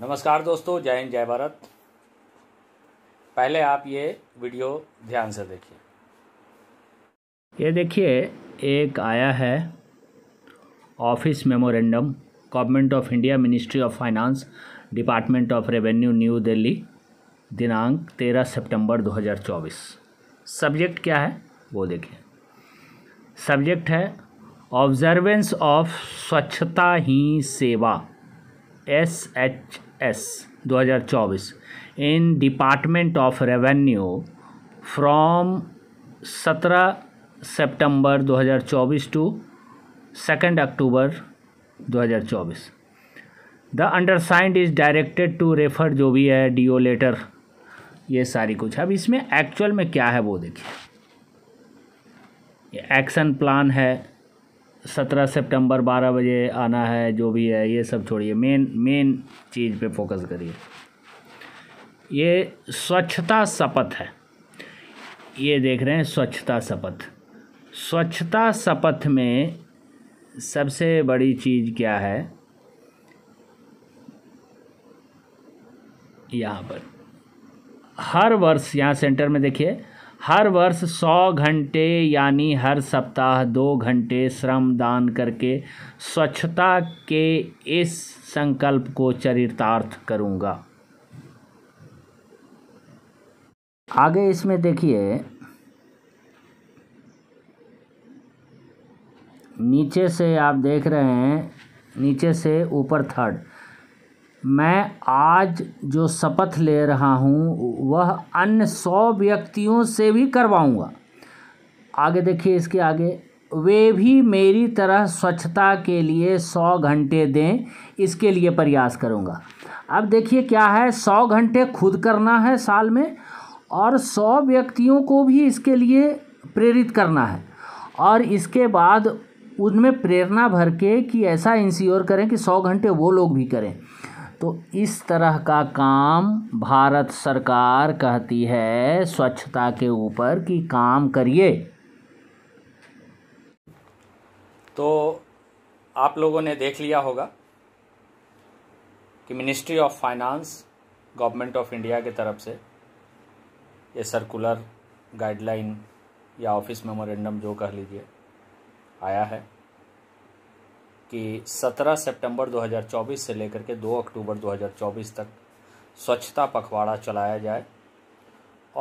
नमस्कार दोस्तों जय हिंद जय भारत पहले आप ये वीडियो ध्यान से देखिए ये देखिए एक आया है office memorandum government of India ministry of finance department of revenue new Delhi दिनांक 13 सितंबर 2024 सब्जेक्ट क्या है वो देखिए सब्जेक्ट है ऑब्जर्वेंस ऑफ स्वच्छता ही सेवा S H S 2024 in department of revenue from 17 सितंबर 2024 to second October 2024 the undersigned is directed to refer जो भी है डी ओ लेटर ये सारी कुछ अब इसमें एक्चुअल में क्या है वो देखिए एक्शन प्लान है सत्रह सितंबर बारह बजे आना है जो भी है ये सब छोड़िए मेन मेन चीज़ पे फोकस करिए ये स्वच्छता शपथ है ये देख रहे हैं स्वच्छता शपथ स्वच्छता शपथ में सबसे बड़ी चीज़ क्या है यहाँ पर हर वर्ष यहाँ सेंटर में देखिए हर वर्ष सौ घंटे यानी हर सप्ताह दो घंटे श्रम दान करके स्वच्छता के इस संकल्प को चरितार्थ करूँगा आगे इसमें देखिए नीचे से आप देख रहे हैं नीचे से ऊपर थर्ड मैं आज जो शपथ ले रहा हूँ वह अन्य सौ व्यक्तियों से भी करवाऊँगा आगे देखिए इसके आगे वे भी मेरी तरह स्वच्छता के लिए सौ घंटे दें इसके लिए प्रयास करूँगा अब देखिए क्या है सौ घंटे खुद करना है साल में और सौ व्यक्तियों को भी इसके लिए प्रेरित करना है और इसके बाद उनमें प्रेरणा भर के कि ऐसा इंश्योर करें कि सौ घंटे वो लोग भी करें तो इस तरह का काम भारत सरकार कहती है स्वच्छता के ऊपर कि काम करिए तो आप लोगों ने देख लिया होगा कि ministry of finance government of India के तरफ से ये सर्कुलर गाइडलाइन या ऑफिस मेमोरेंडम जो कह लीजिए आया है कि 17 सितंबर 2024 से लेकर के 2 अक्टूबर 2024 तक स्वच्छता पखवाड़ा चलाया जाए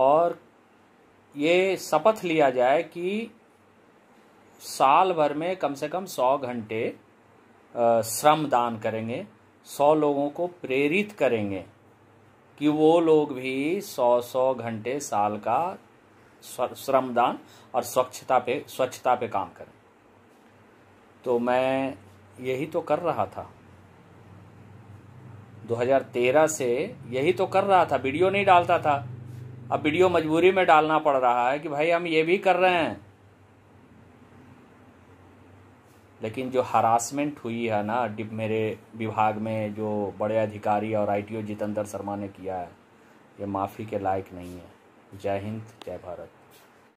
और ये शपथ लिया जाए कि साल भर में कम से कम 100 घंटे श्रम दान करेंगे 100 लोगों को प्रेरित करेंगे कि वो लोग भी 100-100 घंटे साल का श्रमदान और स्वच्छता पे स्वच्छता पे काम करें तो मैं यही तो कर रहा था 2013 से यही तो कर रहा था वीडियो नहीं डालता था अब वीडियो मजबूरी में डालना पड़ रहा है कि भाई हम ये भी कर रहे हैं लेकिन जो हरासमेंट हुई है ना डिप मेरे विभाग में जो बड़े अधिकारी और आईटीओ जितेंद्र शर्मा ने किया है ये माफ़ी के लायक नहीं है जय हिंद जय भारत